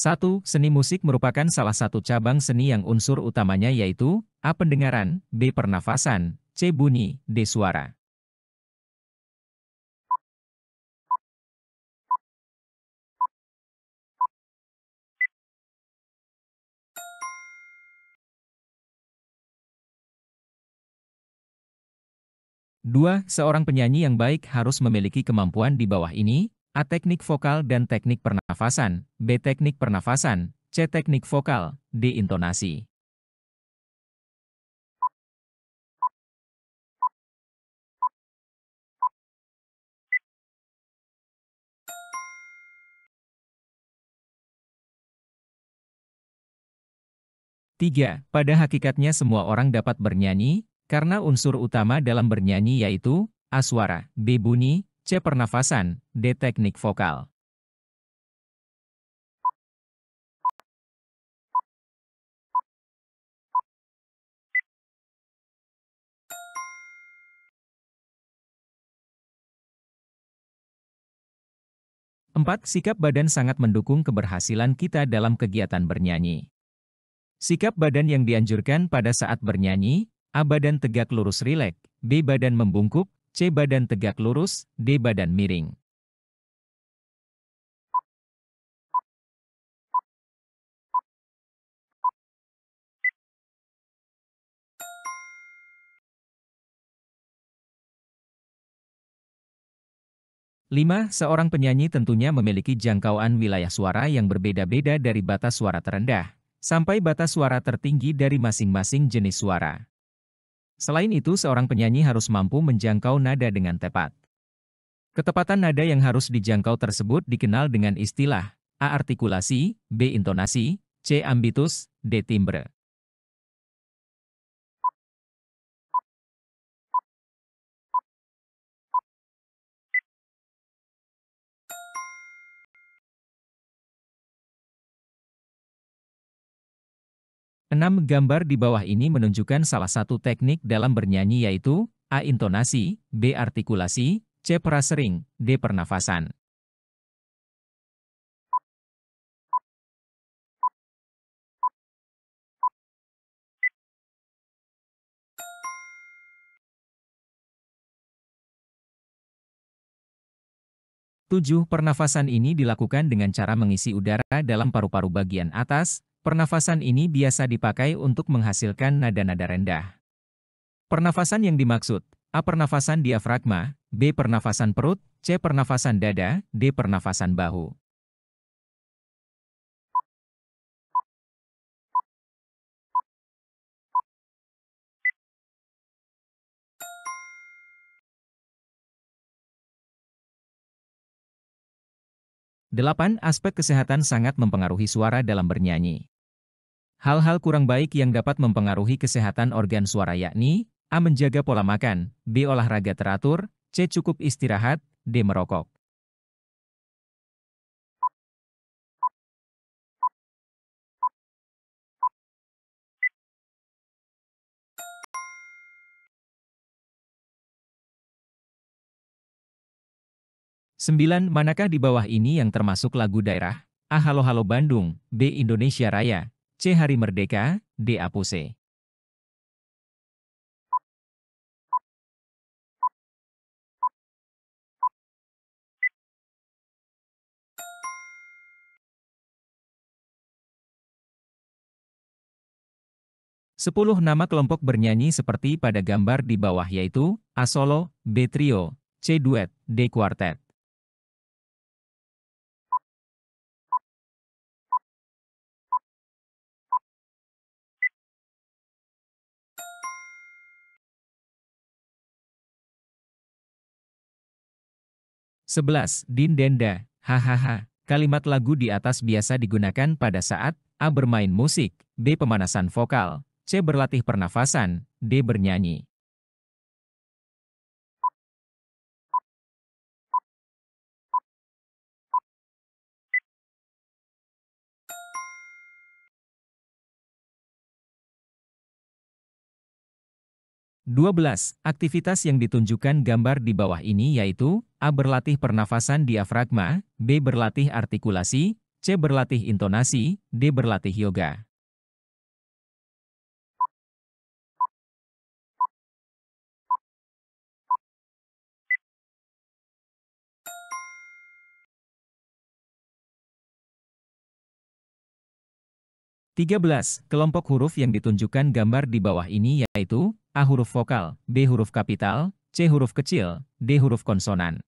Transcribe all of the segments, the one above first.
1. Seni musik merupakan salah satu cabang seni yang unsur utamanya yaitu A. Pendengaran, B. Pernafasan, C. Bunyi, D. Suara. Dua, seorang penyanyi yang baik harus memiliki kemampuan di bawah ini, A. Teknik vokal dan teknik pernafasan, B. Teknik pernafasan, C. Teknik vokal, D. Intonasi. Tiga, Pada hakikatnya semua orang dapat bernyanyi, karena unsur utama dalam bernyanyi yaitu A. Suara, B. Bunyi, C. Pernafasan, D. Teknik vokal. Empat, sikap badan sangat mendukung keberhasilan kita dalam kegiatan bernyanyi. Sikap badan yang dianjurkan pada saat bernyanyi, A. Badan tegak lurus rileks, B. Badan membungkuk, C. Badan tegak lurus, D. Badan miring. Lima, Seorang penyanyi tentunya memiliki jangkauan wilayah suara yang berbeda-beda dari batas suara terendah, sampai batas suara tertinggi dari masing-masing jenis suara. Selain itu, seorang penyanyi harus mampu menjangkau nada dengan tepat. Ketepatan nada yang harus dijangkau tersebut dikenal dengan istilah A artikulasi, B intonasi, C ambitus, D timbre. Enam gambar di bawah ini menunjukkan salah satu teknik dalam bernyanyi yaitu A. Intonasi, B. Artikulasi, C. Prasering, D. Pernafasan. Tujuh pernafasan ini dilakukan dengan cara mengisi udara dalam paru-paru bagian atas, Pernafasan ini biasa dipakai untuk menghasilkan nada-nada rendah. Pernafasan yang dimaksud, A. Pernafasan diafragma, B. Pernafasan perut, C. Pernafasan dada, D. Pernafasan bahu. Delapan aspek kesehatan sangat mempengaruhi suara dalam bernyanyi. Hal-hal kurang baik yang dapat mempengaruhi kesehatan organ suara yakni A. Menjaga pola makan, B. Olahraga teratur, C. Cukup istirahat, D. Merokok. Sembilan, manakah di bawah ini yang termasuk lagu daerah? A. Halo Halo Bandung, B. Indonesia Raya, C. Hari Merdeka, D. Apuse. Sepuluh nama kelompok bernyanyi seperti pada gambar di bawah yaitu A solo, B trio, C duet, D quartet. 11. Din Denda, hahaha. Kalimat lagu di atas biasa digunakan pada saat A. Bermain musik, B. Pemanasan vokal, C. Berlatih pernafasan, D. Bernyanyi. Dua belas, aktivitas yang ditunjukkan gambar di bawah ini yaitu A. Berlatih pernafasan diafragma, B. Berlatih artikulasi, C. Berlatih intonasi, D. Berlatih yoga. Tiga belas Kelompok huruf yang ditunjukkan gambar di bawah ini yaitu A. Huruf vokal, B. Huruf kapital, C. Huruf kecil, D. Huruf konsonan.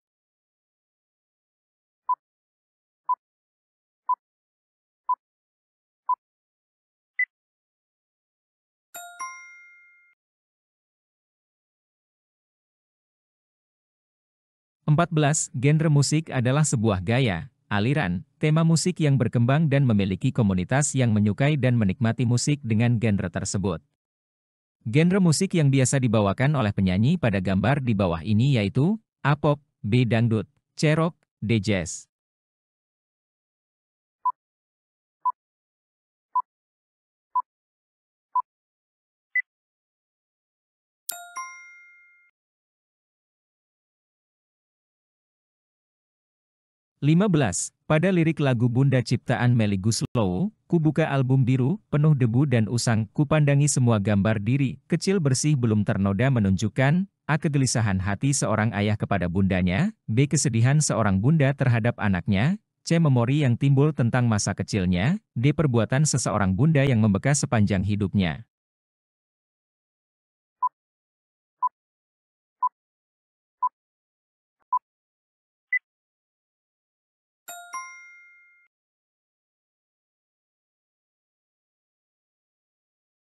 14. Genre musik adalah sebuah gaya, aliran, tema musik yang berkembang dan memiliki komunitas yang menyukai dan menikmati musik dengan genre tersebut. Genre musik yang biasa dibawakan oleh penyanyi pada gambar di bawah ini yaitu A-pop, B-dangdut, C-rock, D-jazz. 15. Pada lirik lagu Bunda Ciptaan Melly Guslow, ku buka album biru, penuh debu dan usang, ku pandangi semua gambar diri, kecil bersih belum ternoda menunjukkan, A. Kegelisahan hati seorang ayah kepada bundanya, B. Kesedihan seorang bunda terhadap anaknya, C. Memori yang timbul tentang masa kecilnya, D. Perbuatan seseorang bunda yang membekas sepanjang hidupnya.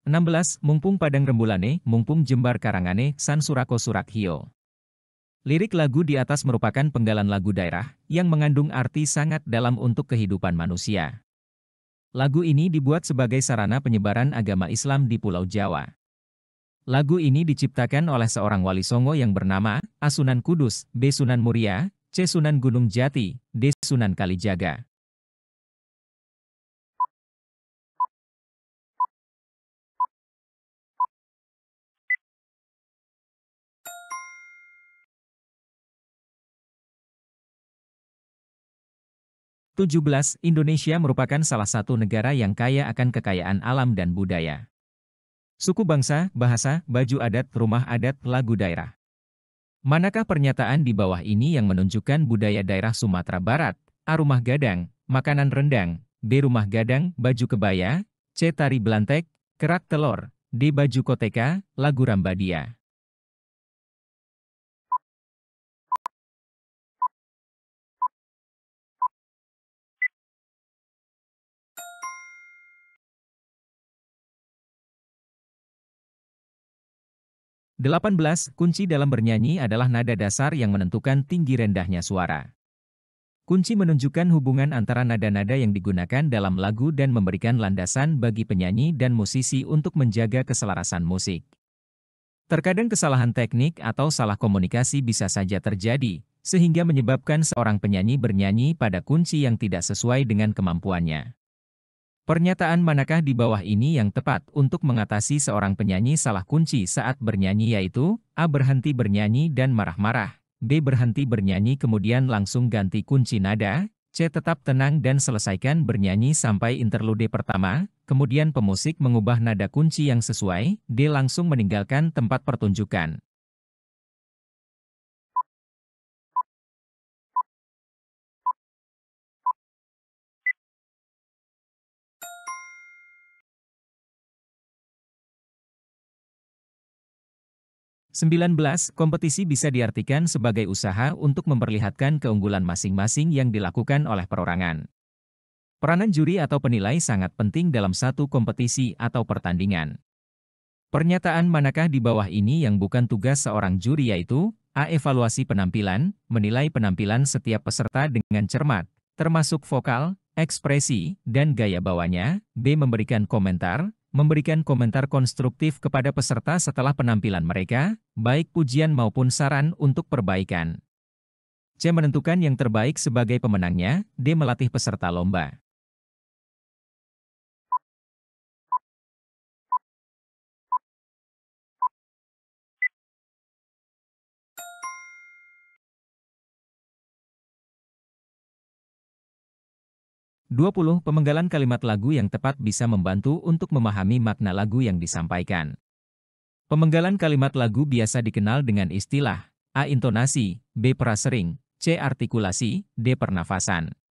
16. Mumpung Padang Rembulane, Mumpung Jembar Karangane, San Surako hio. Lirik lagu di atas merupakan penggalan lagu daerah, yang mengandung arti sangat dalam untuk kehidupan manusia. Lagu ini dibuat sebagai sarana penyebaran agama Islam di Pulau Jawa. Lagu ini diciptakan oleh seorang wali songo yang bernama Asunan Kudus, B. Sunan Muria, C. Sunan Gunung Jati, D. Sunan Kalijaga. 17. Indonesia merupakan salah satu negara yang kaya akan kekayaan alam dan budaya. Suku bangsa, bahasa, baju adat, rumah adat, lagu daerah. Manakah pernyataan di bawah ini yang menunjukkan budaya daerah Sumatera Barat? A. Rumah gadang, makanan rendang, B. Rumah gadang, baju kebaya, C. Tari belantek, kerak telur, D. Baju koteka, lagu rambadia. 18. Kunci dalam bernyanyi adalah nada dasar yang menentukan tinggi rendahnya suara. Kunci menunjukkan hubungan antara nada-nada yang digunakan dalam lagu dan memberikan landasan bagi penyanyi dan musisi untuk menjaga keselarasan musik. Terkadang kesalahan teknik atau salah komunikasi bisa saja terjadi, sehingga menyebabkan seorang penyanyi bernyanyi pada kunci yang tidak sesuai dengan kemampuannya. Pernyataan manakah di bawah ini yang tepat untuk mengatasi seorang penyanyi salah kunci saat bernyanyi yaitu A. Berhenti bernyanyi dan marah-marah B. Berhenti bernyanyi kemudian langsung ganti kunci nada C. Tetap tenang dan selesaikan bernyanyi sampai interlude pertama Kemudian pemusik mengubah nada kunci yang sesuai D. Langsung meninggalkan tempat pertunjukan 19. Kompetisi bisa diartikan sebagai usaha untuk memperlihatkan keunggulan masing-masing yang dilakukan oleh perorangan. Peranan juri atau penilai sangat penting dalam satu kompetisi atau pertandingan. Pernyataan manakah di bawah ini yang bukan tugas seorang juri yaitu A. Evaluasi penampilan, menilai penampilan setiap peserta dengan cermat, termasuk vokal, ekspresi, dan gaya bawahnya, B. Memberikan komentar, memberikan komentar konstruktif kepada peserta setelah penampilan mereka, baik pujian maupun saran untuk perbaikan. C. Menentukan yang terbaik sebagai pemenangnya, D. Melatih peserta lomba. 20. Pemenggalan kalimat lagu yang tepat bisa membantu untuk memahami makna lagu yang disampaikan. Pemenggalan kalimat lagu biasa dikenal dengan istilah A. Intonasi B. Prasering C. Artikulasi D. Pernafasan